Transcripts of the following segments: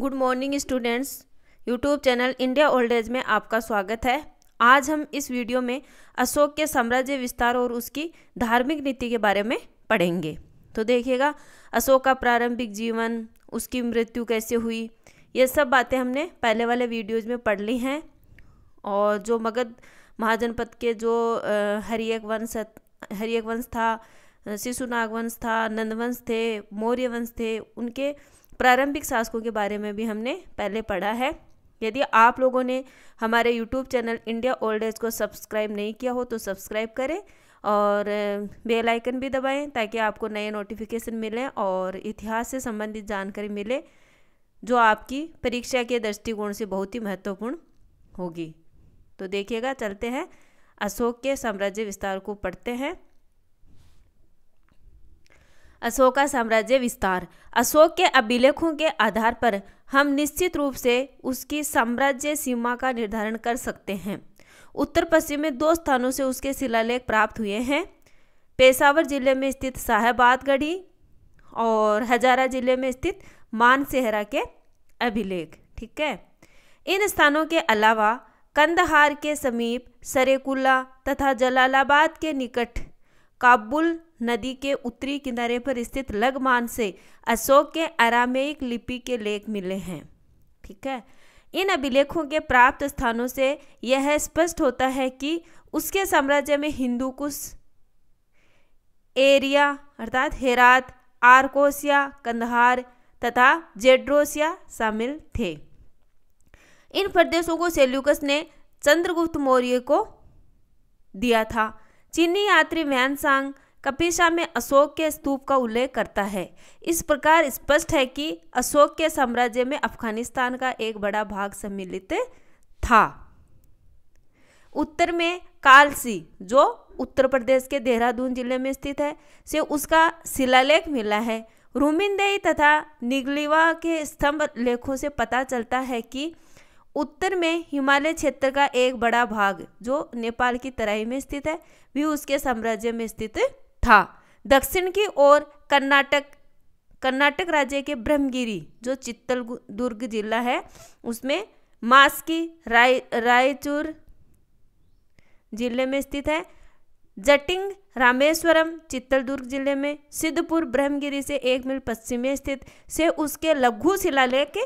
good morning students YouTube channel India old age में आपका स्वागत है आज हम इस वीडियो में अशोक के साम्राज्य विस्तार और उसकी धार्मिक नीति के बारे में पढ़ेंगे तो देखिएगा अशोक का प्रारंभिक जीवन उसकी मृत्यु कैसे हुई ये सब बातें हमने पहले वाले वीडियोज में पढ़ ली हैं और जो मगध महाजनपद के जो हरियक वंश हरियक वंश था शिशुनाग वंश था नंदवंश थे मौर्य वंश थे उनके प्रारंभिक शासकों के बारे में भी हमने पहले पढ़ा है यदि आप लोगों ने हमारे YouTube channel India old age को सब्सक्राइब नहीं किया हो तो सब्सक्राइब करें और बेल आइकन भी दबाएं ताकि आपको नए नोटिफिकेशन मिलें और इतिहास से संबंधित जानकारी मिले जो आपकी परीक्षा के दृष्टिकोण से बहुत ही महत्वपूर्ण होगी तो देखिएगा चलते हैं अशोक के साम्राज्य विस्तार को पढ़ते हैं अशोका साम्राज्य विस्तार अशोक के अभिलेखों के आधार पर हम निश्चित रूप से उसकी साम्राज्य सीमा का निर्धारण कर सकते हैं उत्तर पश्चिम में दो स्थानों से उसके शिलालेख प्राप्त हुए हैं पेशावर जिले में स्थित साहेबाद गढ़ी और हजारा जिले में स्थित मानसेहरा के अभिलेख ठीक है इन स्थानों के अलावा कंदहार के समीप सरेकुल्ला तथा जलालाबाद के निकट काबुल नदी के उत्तरी किनारे पर स्थित लगमान से अशोक के आरामेक लिपि के लेख मिले हैं ठीक है इन अभिलेखों के प्राप्त स्थानों से यह स्पष्ट होता है कि उसके साम्राज्य में हिंदू कुश एरिया अर्थात हेरात आरकोसिया कंधार तथा जेड्रोसिया शामिल थे इन प्रदेशों को सेल्यूकस ने चंद्रगुप्त मौर्य को दिया था चीनी यात्री वैनसांग कपिशा में अशोक के स्तूप का उल्लेख करता है इस प्रकार स्पष्ट है कि अशोक के साम्राज्य में अफगानिस्तान का एक बड़ा भाग सम्मिलित था उत्तर में कालसी जो उत्तर प्रदेश के देहरादून जिले में स्थित है से उसका शिलालेख मिला है रूमिंदे तथा निगलिवा के स्तंभ लेखों से पता चलता है कि उत्तर में हिमालय क्षेत्र का एक बड़ा भाग जो नेपाल की तराई में स्थित है भी उसके साम्राज्य में स्थित था दक्षिण की ओर कर्नाटक कर्नाटक राज्य के ब्रह्मगिरी जो चित्तल दुर्ग जिला है उसमें मास्की राय रायचूर जिले में स्थित है जटिंग रामेश्वरम चित्तलदुर्ग जिले में सिद्धपुर ब्रह्मगिरी से एक मील पश्चिम में स्थित से उसके लघु शिलालेख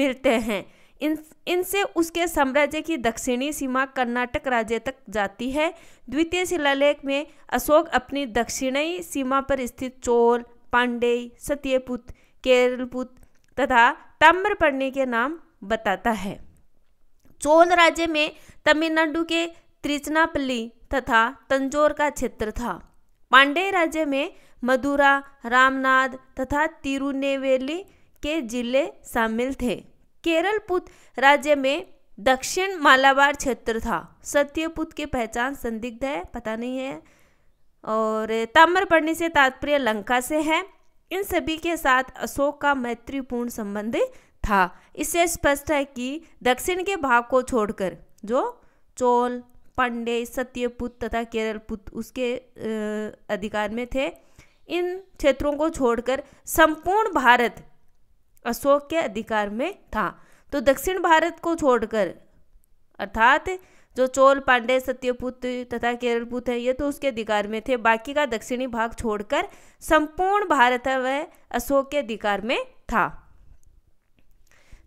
मिलते हैं इन इनसे उसके साम्राज्य की दक्षिणी सीमा कर्नाटक राज्य तक जाती है द्वितीय शिलालेख में अशोक अपनी दक्षिणी सीमा पर स्थित चोल पांडे सत्यपुत केरलपुत तथा ताम्रपर्णी के नाम बताता है चोल राज्य में तमिलनाडु के त्रिचनापल्ली तथा तंजोर का क्षेत्र था पांडे राज्य में मदुरा रामनाद तथा तिरुनेवेली के जिले शामिल थे केरल पुत राज्य में दक्षिण मालाबार क्षेत्र था सत्यपुत की पहचान संदिग्ध है पता नहीं है और ताम्रपर्णी से तात्पर्य लंका से है इन सभी के साथ अशोक का मैत्रीपूर्ण संबंध था इससे स्पष्ट है कि दक्षिण के भाग को छोड़कर जो चोल पांडे सत्यपुत तथा केरलपुत उसके अधिकार में थे इन क्षेत्रों को छोड़कर संपूर्ण भारत अशोक के अधिकार में था तो दक्षिण भारत को छोड़कर अर्थात जो चोल पांडे सत्यपुत तथा केरलपुत है ये तो उसके अधिकार में थे बाकी का दक्षिणी भाग छोड़कर संपूर्ण भारत है वह अशोक के अधिकार में था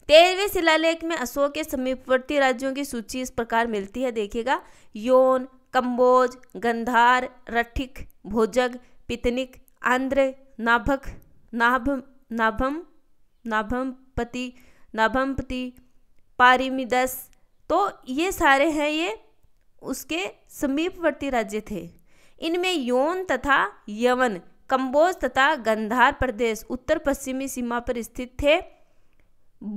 तेरहवें शिलालेख में अशोक के समीपवर्ती राज्यों की सूची इस प्रकार मिलती है देखिएगा योन कंबोज गंधार रठिक भोजग पितनिक आंध्र नाभक नाभ नाभम नाभमपति नाभमपति पारिमिदस तो ये सारे हैं ये उसके समीपवर्ती राज्य थे इनमें यौन तथा यवन कंबोज तथा गंधार प्रदेश उत्तर पश्चिमी सीमा पर स्थित थे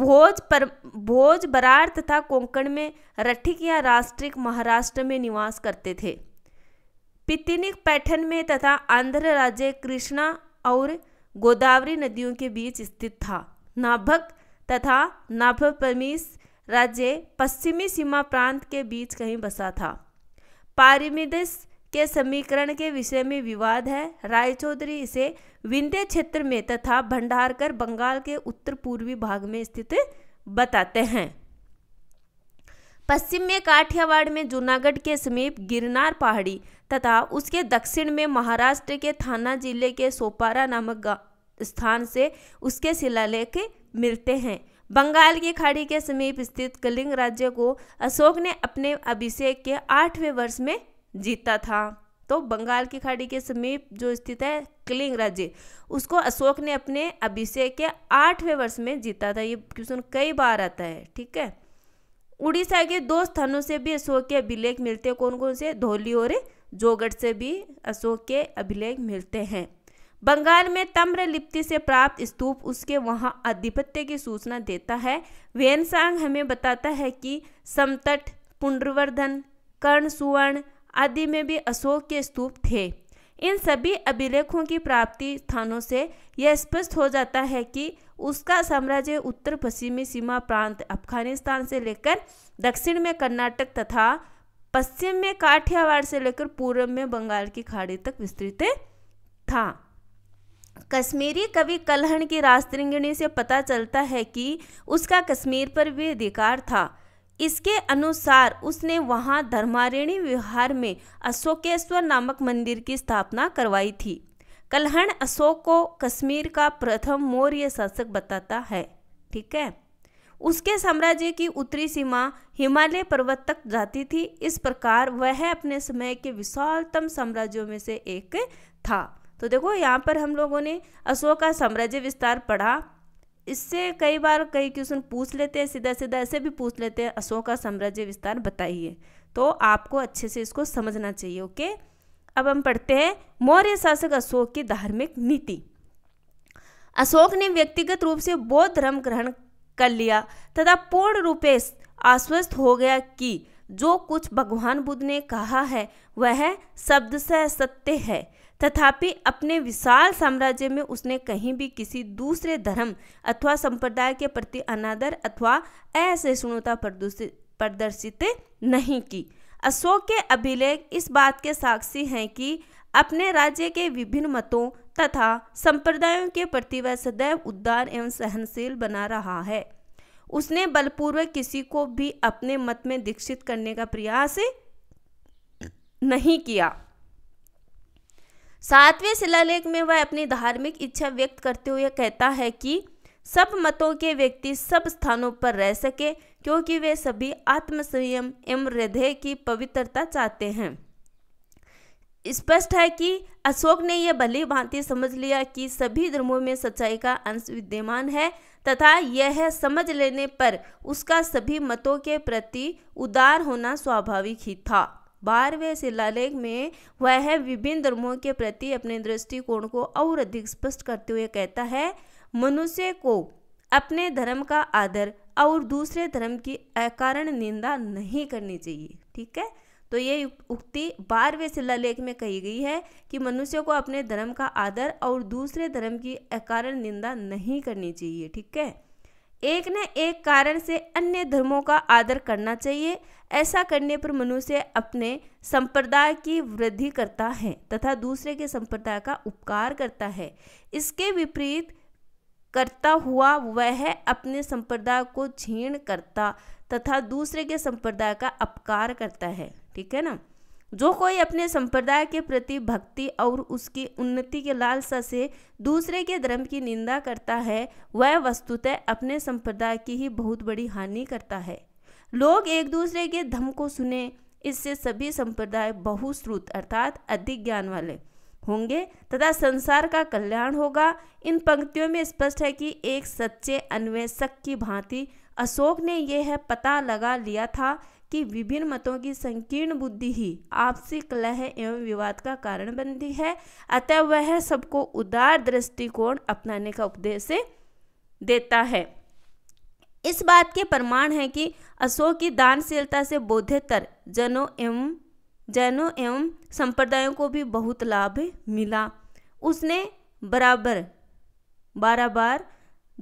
भोज पर भोज बरार तथा कोंकण में रठिक या राष्ट्रिक महाराष्ट्र में निवास करते थे पितिनिक पैठन में तथा आंध्र राज्य कृष्णा और गोदावरी नदियों के बीच स्थित था नाभक तथा नाभपमीस राज्य पश्चिमी सीमा प्रांत के बीच कहीं बसा था पारिमिदस के समीकरण के विषय में विवाद है रायचौधरी इसे विंध्य क्षेत्र में तथा भंडारकर बंगाल के उत्तर पूर्वी भाग में स्थित बताते हैं पश्चिम में काठियावाड़ में जूनागढ़ के समीप गिरनार पहाड़ी तथा उसके दक्षिण में महाराष्ट्र के थाना जिले के सोपारा नामक स्थान से उसके शिलालेख मिलते हैं बंगाल की खाड़ी के समीप स्थित कलिंग राज्य को अशोक ने अपने अभिषेक के आठवें वर्ष में जीता था तो बंगाल की खाड़ी के समीप जो स्थित है कलिंग राज्य उसको अशोक ने अपने अभिषेक के आठवें वर्ष में जीता था ये क्वेश्चन कई बार आता है ठीक है उड़ीसा के दो स्थानों से भी अशोक के अभिलेख मिलते हैं कौन कौन से धोली और जोगढ़ से भी अशोक के अभिलेख मिलते हैं बंगाल में तम्र लिप्ति से प्राप्त स्तूप उसके वहाँ आधिपत्य की सूचना देता है वेनसांग हमें बताता है कि समतट पुनर्वर्धन कर्ण सुवर्ण आदि में भी अशोक के स्तूप थे इन सभी अभिलेखों की प्राप्ति स्थानों से यह स्पष्ट हो जाता है कि उसका साम्राज्य उत्तर पश्चिमी सीमा प्रांत अफगानिस्तान से लेकर दक्षिण में कर्नाटक तथा पश्चिम में काठियावाड़ से लेकर पूर्व में बंगाल की खाड़ी तक विस्तृत था कश्मीरी कवि कलहण की रास्तृंगिणी से पता चलता है कि उसका कश्मीर पर भी अधिकार था इसके अनुसार उसने वहां धर्मारिणी विहार में अशोकेश्वर नामक मंदिर की स्थापना करवाई थी कलहण अशोक को कश्मीर का प्रथम मौर्य शासक बताता है ठीक है उसके साम्राज्य की उत्तरी सीमा हिमालय पर्वत तक जाती थी इस प्रकार वह अपने समय के विशालतम साम्राज्यों में से एक था तो देखो यहाँ पर हम लोगों ने अशोक का साम्राज्य विस्तार पढ़ा इससे कई बार कई क्वेश्चन पूछ लेते हैं सीधा सीधा ऐसे भी पूछ लेते हैं अशोक का साम्राज्य विस्तार बताइए तो आपको अच्छे से इसको समझना चाहिए ओके अब हम पढ़ते हैं मौर्य शासक अशोक की धार्मिक नीति अशोक ने व्यक्तिगत रूप से बौद्ध धर्म ग्रहण कर लिया तथा पूर्ण रूपेश आश्वस्त हो गया कि जो कुछ भगवान बुद्ध ने कहा है वह शब्द से सत्य है तथापि अपने विशाल साम्राज्य में उसने कहीं भी किसी दूसरे धर्म अथवा संप्रदाय के प्रति अनादर अथवा असहिष्णुता प्रदर्शित नहीं की अशोक के अभिलेख इस बात के साक्षी हैं कि अपने राज्य के विभिन्न मतों तथा संप्रदायों के प्रति वह सदैव उद्धार एवं सहनशील बना रहा है उसने बलपूर्वक किसी को भी अपने मत में दीक्षित करने का प्रयास नहीं किया सातवें शिलालेख में वह अपनी धार्मिक इच्छा व्यक्त करते हुए कहता है कि सब मतों के व्यक्ति सब स्थानों पर रह सके क्योंकि वे सभी आत्मसंयम एवं हृदय की पवित्रता चाहते हैं स्पष्ट है कि अशोक ने यह भली भांति समझ लिया कि सभी धर्मों में सच्चाई का अंश विद्यमान है तथा यह समझ लेने पर उसका सभी मतों के प्रति उदार होना स्वाभाविक ही था बारहवें शिलालेख में वह विभिन्न धर्मों के प्रति अपने दृष्टिकोण को और अधिक स्पष्ट करते हुए कहता है मनुष्य को अपने धर्म का आदर और दूसरे धर्म की अकारण निंदा नहीं करनी चाहिए ठीक है तो ये उक्ति बारहवें शिलालेख में कही गई है कि मनुष्य को अपने धर्म का आदर और दूसरे धर्म की अकारण निंदा नहीं करनी चाहिए ठीक है एक न एक कारण से अन्य धर्मों का आदर करना चाहिए ऐसा करने पर मनुष्य अपने संप्रदाय की वृद्धि करता है तथा दूसरे के संप्रदाय का उपकार करता है इसके विपरीत करता हुआ वह अपने संप्रदाय को छीण करता तथा दूसरे के संप्रदाय का अपकार करता है ठीक है ना जो कोई अपने संप्रदाय के प्रति भक्ति और उसकी उन्नति के लालसा से दूसरे के धर्म की निंदा करता है वह वस्तुतः अपने संप्रदाय की ही बहुत बड़ी हानि करता है लोग एक दूसरे के धर्म को सुने इससे सभी संप्रदाय बहुश्रुत अर्थात अधिक ज्ञान वाले होंगे तथा संसार का कल्याण होगा इन पंक्तियों में स्पष्ट है कि एक सच्चे अन्वेषक की भांति अशोक ने यह पता लगा लिया था कि विभिन्न मतों की संकीर्ण बुद्धि ही आपसी कलह एवं विवाद का कारण बनती है अतः वह सबको उदार दृष्टिकोण अपनाने का उपदेश देता है इस बात के प्रमाण है कि अशोक की दानशीलता से बोधेतर जनों एवं जैनों एवं संप्रदायों को भी बहुत लाभ मिला उसने बराबर बारह बार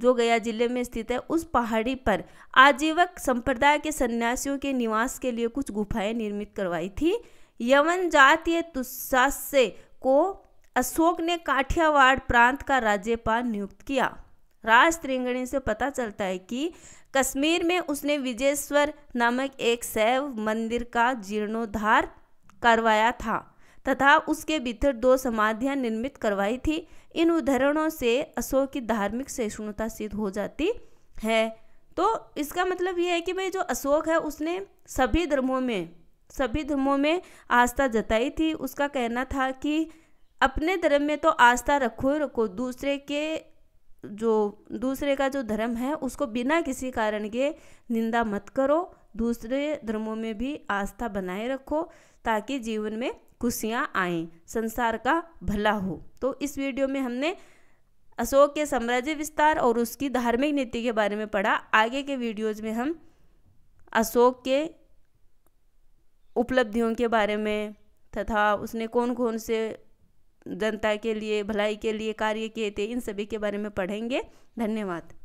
जो गया जिले में स्थित है उस पहाड़ी पर आजीवक संप्रदाय के सन्यासियों के निवास के लिए कुछ गुफाएं निर्मित करवाई थी यवन जातीय तुस्से को अशोक ने काठियावाड़ प्रांत का राज्यपाल नियुक्त किया राज त्रिंगणी से पता चलता है कि कश्मीर में उसने विजेश्वर नामक एक शैव मंदिर का जीर्णोद्धार करवाया था तथा उसके भीतर दो समाधियां निर्मित करवाई थी इन उदाहरणों से अशोक की धार्मिक सहिष्णुता सिद्ध हो जाती है तो इसका मतलब ये है कि भाई जो अशोक है उसने सभी धर्मों में सभी धर्मों में आस्था जताई थी उसका कहना था कि अपने धर्म में तो आस्था रखो ही रखो दूसरे के जो दूसरे का जो धर्म है उसको बिना किसी कारण के निंदा मत करो दूसरे धर्मों में भी आस्था बनाए रखो ताकि जीवन में खुशियाँ आएँ संसार का भला हो तो इस वीडियो में हमने अशोक के साम्राज्य विस्तार और उसकी धार्मिक नीति के बारे में पढ़ा आगे के वीडियोज़ में हम अशोक के उपलब्धियों के बारे में तथा उसने कौन कौन से जनता के लिए भलाई के लिए कार्य किए थे इन सभी के बारे में पढ़ेंगे धन्यवाद